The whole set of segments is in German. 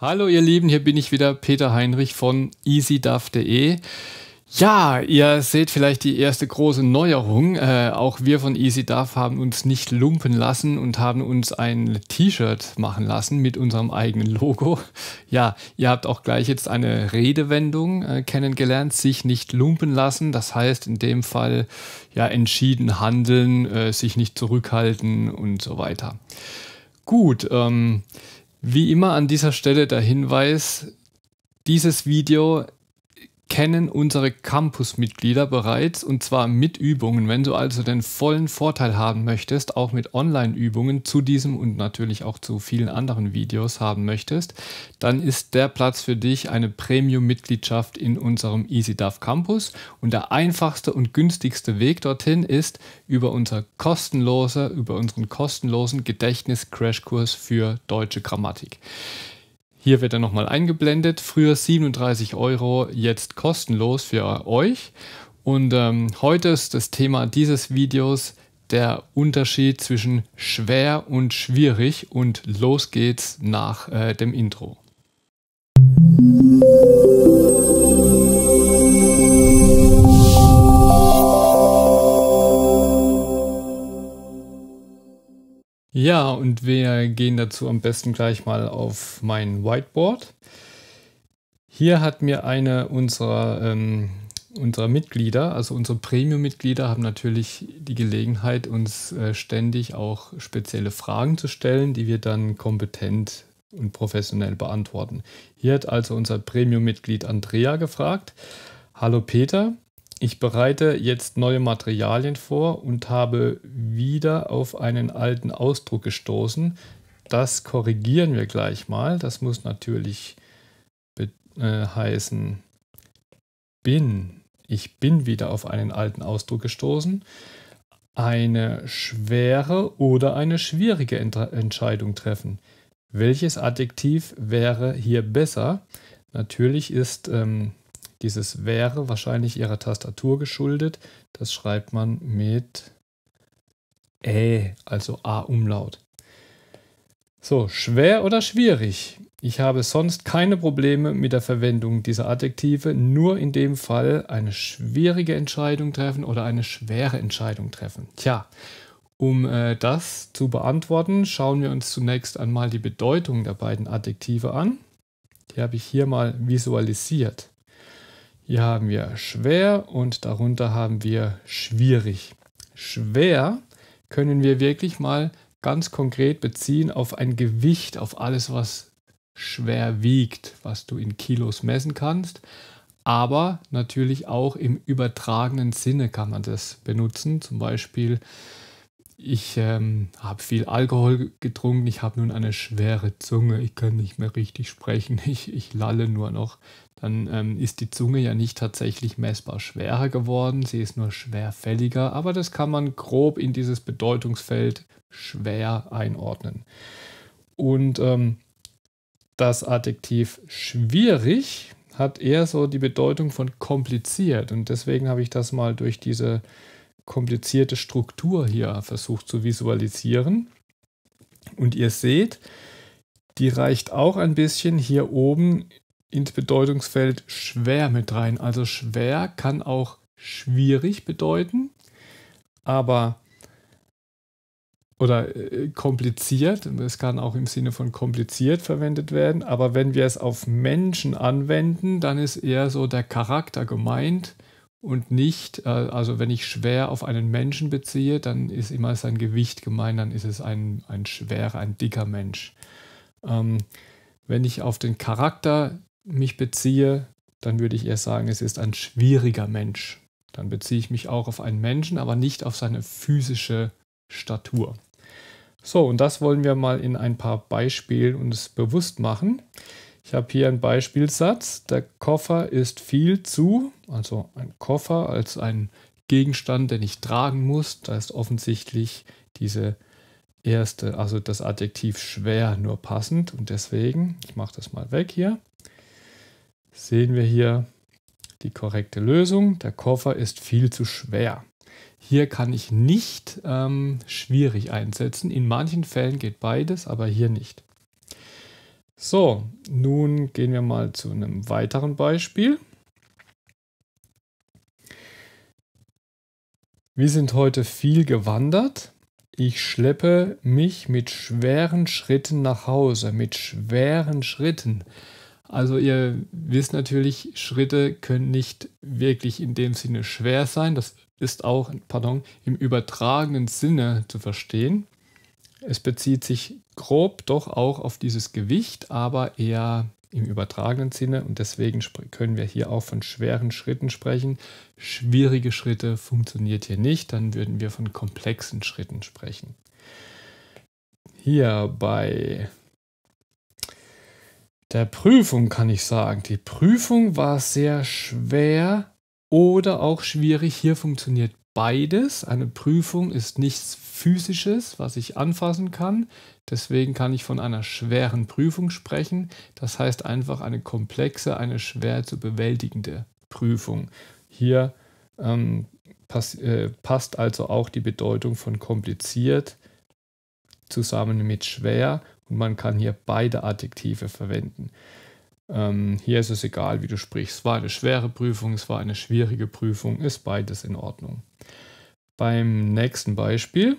Hallo ihr Lieben, hier bin ich wieder, Peter Heinrich von easyduff.de. Ja, ihr seht vielleicht die erste große Neuerung. Äh, auch wir von EasyDuff haben uns nicht lumpen lassen und haben uns ein T-Shirt machen lassen mit unserem eigenen Logo. Ja, ihr habt auch gleich jetzt eine Redewendung äh, kennengelernt, sich nicht lumpen lassen. Das heißt in dem Fall ja entschieden handeln, äh, sich nicht zurückhalten und so weiter. Gut, ähm, wie immer an dieser Stelle der Hinweis, dieses Video kennen unsere Campus-Mitglieder bereits und zwar mit Übungen. Wenn du also den vollen Vorteil haben möchtest, auch mit Online-Übungen zu diesem und natürlich auch zu vielen anderen Videos haben möchtest, dann ist der Platz für dich eine Premium-Mitgliedschaft in unserem EasyDAV Campus. Und der einfachste und günstigste Weg dorthin ist über unser kostenlose, über unseren kostenlosen Gedächtnis-Crashkurs für deutsche Grammatik. Hier wird er nochmal eingeblendet. Früher 37 Euro, jetzt kostenlos für euch. Und ähm, heute ist das Thema dieses Videos der Unterschied zwischen schwer und schwierig. Und los geht's nach äh, dem Intro. Musik Ja, und wir gehen dazu am besten gleich mal auf mein Whiteboard. Hier hat mir eine unserer, ähm, unserer Mitglieder, also unsere Premium-Mitglieder, haben natürlich die Gelegenheit, uns äh, ständig auch spezielle Fragen zu stellen, die wir dann kompetent und professionell beantworten. Hier hat also unser Premium-Mitglied Andrea gefragt. Hallo Peter, ich bereite jetzt neue Materialien vor und habe wieder auf einen alten Ausdruck gestoßen. Das korrigieren wir gleich mal. Das muss natürlich äh, heißen bin. Ich bin wieder auf einen alten Ausdruck gestoßen. Eine schwere oder eine schwierige Ent Entscheidung treffen. Welches Adjektiv wäre hier besser? Natürlich ist ähm, dieses wäre wahrscheinlich ihrer Tastatur geschuldet. Das schreibt man mit Ä, also A-Umlaut. So, schwer oder schwierig? Ich habe sonst keine Probleme mit der Verwendung dieser Adjektive, nur in dem Fall eine schwierige Entscheidung treffen oder eine schwere Entscheidung treffen. Tja, um äh, das zu beantworten, schauen wir uns zunächst einmal die Bedeutung der beiden Adjektive an. Die habe ich hier mal visualisiert. Hier haben wir schwer und darunter haben wir schwierig. Schwer können wir wirklich mal ganz konkret beziehen auf ein Gewicht, auf alles, was schwer wiegt, was du in Kilos messen kannst. Aber natürlich auch im übertragenen Sinne kann man das benutzen. Zum Beispiel, ich ähm, habe viel Alkohol getrunken, ich habe nun eine schwere Zunge, ich kann nicht mehr richtig sprechen, ich, ich lalle nur noch dann ähm, ist die Zunge ja nicht tatsächlich messbar schwerer geworden, sie ist nur schwerfälliger, aber das kann man grob in dieses Bedeutungsfeld schwer einordnen. Und ähm, das Adjektiv schwierig hat eher so die Bedeutung von kompliziert und deswegen habe ich das mal durch diese komplizierte Struktur hier versucht zu visualisieren. Und ihr seht, die reicht auch ein bisschen hier oben ins Bedeutungsfeld schwer mit rein. Also schwer kann auch schwierig bedeuten, aber oder äh, kompliziert, es kann auch im Sinne von kompliziert verwendet werden, aber wenn wir es auf Menschen anwenden, dann ist eher so der Charakter gemeint und nicht, äh, also wenn ich schwer auf einen Menschen beziehe, dann ist immer sein Gewicht gemeint, dann ist es ein, ein schwerer, ein dicker Mensch. Ähm, wenn ich auf den Charakter mich beziehe, dann würde ich eher sagen, es ist ein schwieriger Mensch. Dann beziehe ich mich auch auf einen Menschen, aber nicht auf seine physische Statur. So, und das wollen wir mal in ein paar Beispielen uns bewusst machen. Ich habe hier einen Beispielsatz. Der Koffer ist viel zu, also ein Koffer als ein Gegenstand, den ich tragen muss. Da ist offensichtlich diese erste, also das Adjektiv schwer nur passend und deswegen, ich mache das mal weg hier sehen wir hier die korrekte Lösung. Der Koffer ist viel zu schwer. Hier kann ich nicht ähm, schwierig einsetzen. In manchen Fällen geht beides, aber hier nicht. So, nun gehen wir mal zu einem weiteren Beispiel. Wir sind heute viel gewandert. Ich schleppe mich mit schweren Schritten nach Hause, mit schweren Schritten. Also ihr wisst natürlich, Schritte können nicht wirklich in dem Sinne schwer sein. Das ist auch, pardon, im übertragenen Sinne zu verstehen. Es bezieht sich grob doch auch auf dieses Gewicht, aber eher im übertragenen Sinne. Und deswegen können wir hier auch von schweren Schritten sprechen. Schwierige Schritte funktioniert hier nicht. Dann würden wir von komplexen Schritten sprechen. Hier bei der Prüfung kann ich sagen, die Prüfung war sehr schwer oder auch schwierig. Hier funktioniert beides. Eine Prüfung ist nichts Physisches, was ich anfassen kann. Deswegen kann ich von einer schweren Prüfung sprechen. Das heißt einfach eine komplexe, eine schwer zu bewältigende Prüfung. Hier ähm, pass, äh, passt also auch die Bedeutung von kompliziert zusammen mit schwer und man kann hier beide Adjektive verwenden. Ähm, hier ist es egal, wie du sprichst. Es war eine schwere Prüfung, es war eine schwierige Prüfung, ist beides in Ordnung. Beim nächsten Beispiel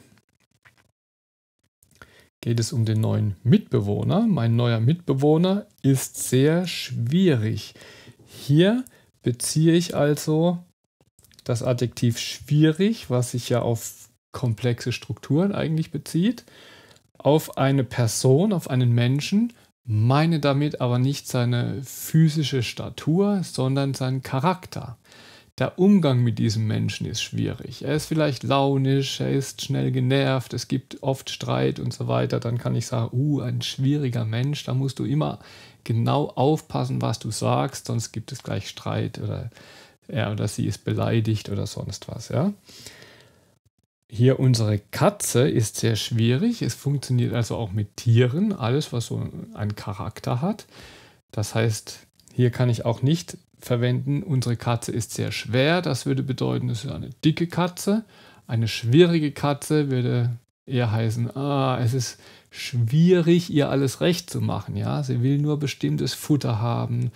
geht es um den neuen Mitbewohner. Mein neuer Mitbewohner ist sehr schwierig. Hier beziehe ich also das Adjektiv schwierig, was sich ja auf komplexe Strukturen eigentlich bezieht auf eine Person, auf einen Menschen, meine damit aber nicht seine physische Statur, sondern seinen Charakter. Der Umgang mit diesem Menschen ist schwierig. Er ist vielleicht launisch, er ist schnell genervt, es gibt oft Streit und so weiter. Dann kann ich sagen, uh, ein schwieriger Mensch, da musst du immer genau aufpassen, was du sagst, sonst gibt es gleich Streit oder er oder sie ist beleidigt oder sonst was. Ja? Hier unsere Katze ist sehr schwierig. Es funktioniert also auch mit Tieren, alles was so einen Charakter hat. Das heißt, hier kann ich auch nicht verwenden, unsere Katze ist sehr schwer. Das würde bedeuten, es ist eine dicke Katze. Eine schwierige Katze würde eher heißen, ah, es ist schwierig, ihr alles recht zu machen. Ja, sie will nur bestimmtes Futter haben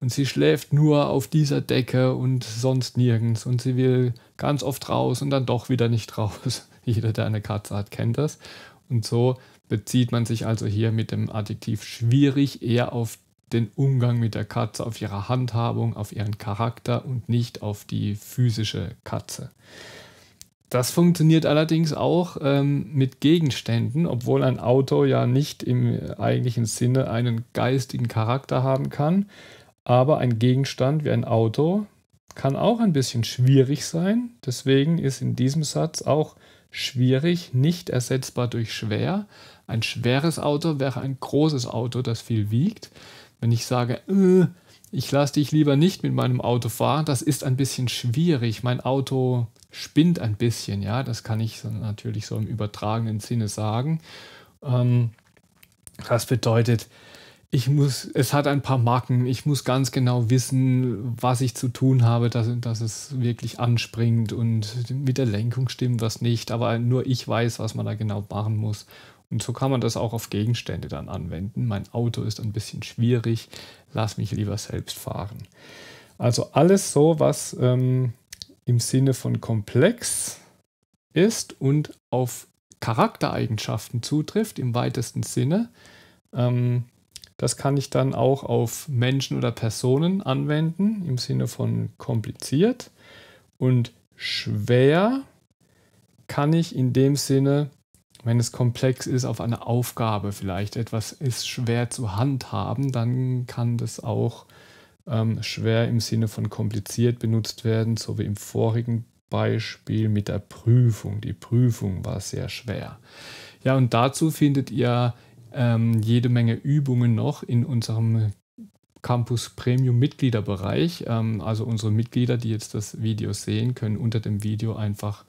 und sie schläft nur auf dieser Decke und sonst nirgends und sie will ganz oft raus und dann doch wieder nicht raus. Jeder, der eine Katze hat, kennt das. Und so bezieht man sich also hier mit dem Adjektiv schwierig eher auf den Umgang mit der Katze, auf ihre Handhabung, auf ihren Charakter und nicht auf die physische Katze. Das funktioniert allerdings auch ähm, mit Gegenständen, obwohl ein Auto ja nicht im eigentlichen Sinne einen geistigen Charakter haben kann. Aber ein Gegenstand wie ein Auto kann auch ein bisschen schwierig sein. Deswegen ist in diesem Satz auch schwierig nicht ersetzbar durch schwer. Ein schweres Auto wäre ein großes Auto, das viel wiegt. Wenn ich sage, äh, ich lasse dich lieber nicht mit meinem Auto fahren, das ist ein bisschen schwierig. Mein Auto spinnt ein bisschen, ja, das kann ich natürlich so im übertragenen Sinne sagen. Ähm, das bedeutet, ich muss, es hat ein paar Marken, ich muss ganz genau wissen, was ich zu tun habe, dass, dass es wirklich anspringt und mit der Lenkung stimmt was nicht, aber nur ich weiß, was man da genau machen muss. Und so kann man das auch auf Gegenstände dann anwenden. Mein Auto ist ein bisschen schwierig, lass mich lieber selbst fahren. Also alles so, was ähm, im Sinne von komplex ist und auf Charaktereigenschaften zutrifft, im weitesten Sinne. Ähm, das kann ich dann auch auf Menschen oder Personen anwenden im Sinne von kompliziert. Und schwer kann ich in dem Sinne, wenn es komplex ist, auf eine Aufgabe vielleicht etwas ist schwer zu handhaben, dann kann das auch ähm, schwer im Sinne von kompliziert benutzt werden, so wie im vorigen Beispiel mit der Prüfung. Die Prüfung war sehr schwer. Ja, und dazu findet ihr ähm, jede Menge Übungen noch in unserem Campus Premium Mitgliederbereich. Ähm, also unsere Mitglieder, die jetzt das Video sehen, können unter dem Video einfach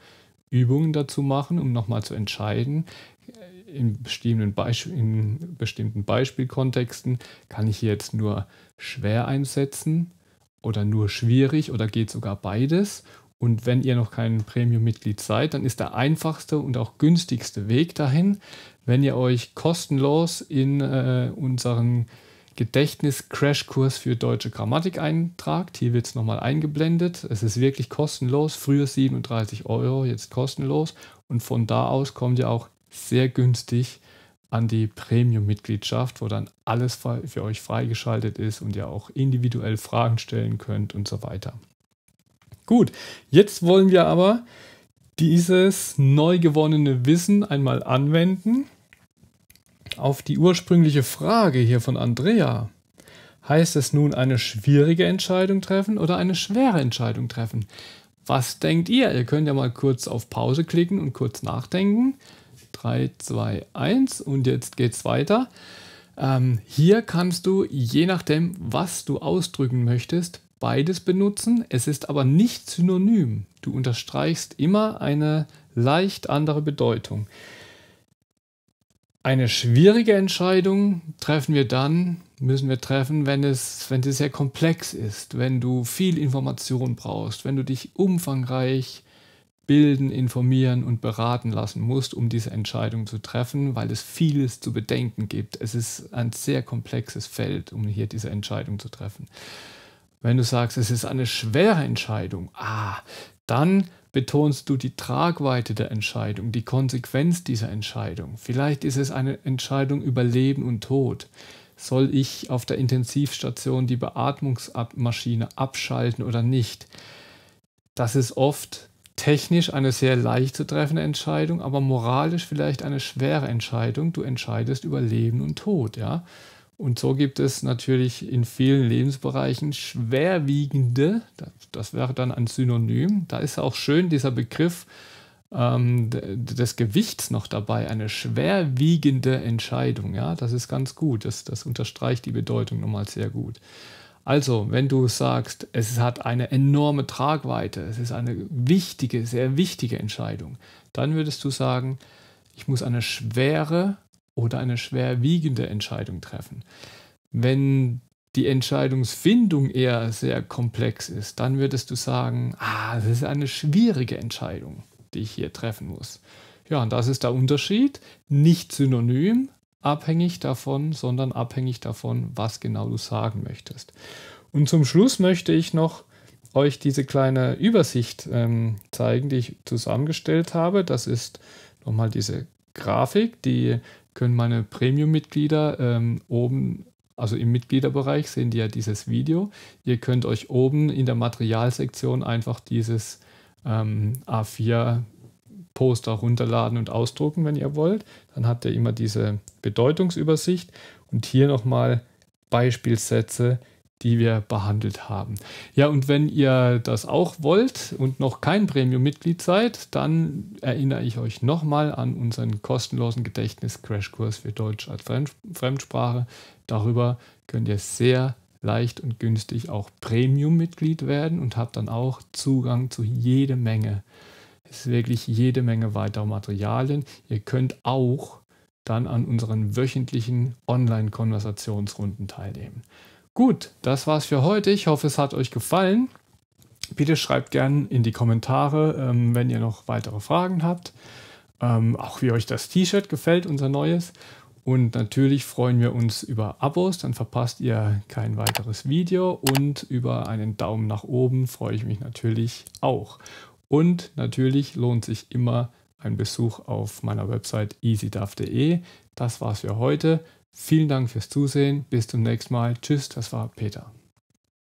Übungen dazu machen, um nochmal zu entscheiden. Äh, in bestimmten, in bestimmten Beispielkontexten kann ich jetzt nur schwer einsetzen oder nur schwierig oder geht sogar beides und wenn ihr noch kein Premium-Mitglied seid, dann ist der einfachste und auch günstigste Weg dahin, wenn ihr euch kostenlos in äh, unseren Gedächtnis-Crashkurs für deutsche Grammatik eintragt. Hier wird es nochmal eingeblendet. Es ist wirklich kostenlos. Früher 37 Euro, jetzt kostenlos. Und von da aus kommt ihr auch sehr günstig an die Premium-Mitgliedschaft, wo dann alles für euch freigeschaltet ist und ihr auch individuell Fragen stellen könnt und so weiter. Gut, jetzt wollen wir aber dieses neu gewonnene Wissen einmal anwenden auf die ursprüngliche Frage hier von Andrea. Heißt es nun eine schwierige Entscheidung treffen oder eine schwere Entscheidung treffen? Was denkt ihr? Ihr könnt ja mal kurz auf Pause klicken und kurz nachdenken. 3, 2, 1 und jetzt geht's weiter. Ähm, hier kannst du je nachdem, was du ausdrücken möchtest, beides benutzen, es ist aber nicht synonym. Du unterstreichst immer eine leicht andere Bedeutung. Eine schwierige Entscheidung treffen wir dann, müssen wir treffen, wenn es, wenn es sehr komplex ist, wenn du viel Information brauchst, wenn du dich umfangreich bilden, informieren und beraten lassen musst, um diese Entscheidung zu treffen, weil es vieles zu bedenken gibt. Es ist ein sehr komplexes Feld, um hier diese Entscheidung zu treffen. Wenn du sagst, es ist eine schwere Entscheidung, ah, dann betonst du die Tragweite der Entscheidung, die Konsequenz dieser Entscheidung. Vielleicht ist es eine Entscheidung über Leben und Tod. Soll ich auf der Intensivstation die Beatmungsmaschine abschalten oder nicht? Das ist oft technisch eine sehr leicht zu treffende Entscheidung, aber moralisch vielleicht eine schwere Entscheidung. Du entscheidest über Leben und Tod, ja. Und so gibt es natürlich in vielen Lebensbereichen schwerwiegende, das wäre dann ein Synonym, da ist auch schön dieser Begriff ähm, des Gewichts noch dabei, eine schwerwiegende Entscheidung. Ja, das ist ganz gut, das, das unterstreicht die Bedeutung nochmal sehr gut. Also, wenn du sagst, es hat eine enorme Tragweite, es ist eine wichtige, sehr wichtige Entscheidung, dann würdest du sagen, ich muss eine schwere oder eine schwerwiegende Entscheidung treffen. Wenn die Entscheidungsfindung eher sehr komplex ist, dann würdest du sagen, ah, das ist eine schwierige Entscheidung, die ich hier treffen muss. Ja, und das ist der Unterschied. Nicht synonym, abhängig davon, sondern abhängig davon, was genau du sagen möchtest. Und zum Schluss möchte ich noch euch diese kleine Übersicht ähm, zeigen, die ich zusammengestellt habe. Das ist nochmal diese Grafik, die können meine Premium-Mitglieder ähm, oben, also im Mitgliederbereich sehen die ja dieses Video. Ihr könnt euch oben in der Materialsektion einfach dieses ähm, A4 Poster runterladen und ausdrucken, wenn ihr wollt. Dann habt ihr immer diese Bedeutungsübersicht und hier nochmal Beispielsätze, die wir behandelt haben. Ja, und wenn ihr das auch wollt und noch kein Premium-Mitglied seid, dann erinnere ich euch nochmal an unseren kostenlosen Gedächtnis-Crashkurs für Deutsch als Fremdsprache. Darüber könnt ihr sehr leicht und günstig auch Premium-Mitglied werden und habt dann auch Zugang zu jede Menge. Es ist wirklich jede Menge weiterer Materialien. Ihr könnt auch dann an unseren wöchentlichen Online-Konversationsrunden teilnehmen. Gut, das war's für heute. Ich hoffe, es hat euch gefallen. Bitte schreibt gerne in die Kommentare, ähm, wenn ihr noch weitere Fragen habt. Ähm, auch wie euch das T-Shirt gefällt, unser neues. Und natürlich freuen wir uns über Abos, dann verpasst ihr kein weiteres Video. Und über einen Daumen nach oben freue ich mich natürlich auch. Und natürlich lohnt sich immer ein Besuch auf meiner Website easyduff.de. Das war's für heute. Vielen Dank fürs Zusehen. Bis zum nächsten Mal. Tschüss, das war Peter.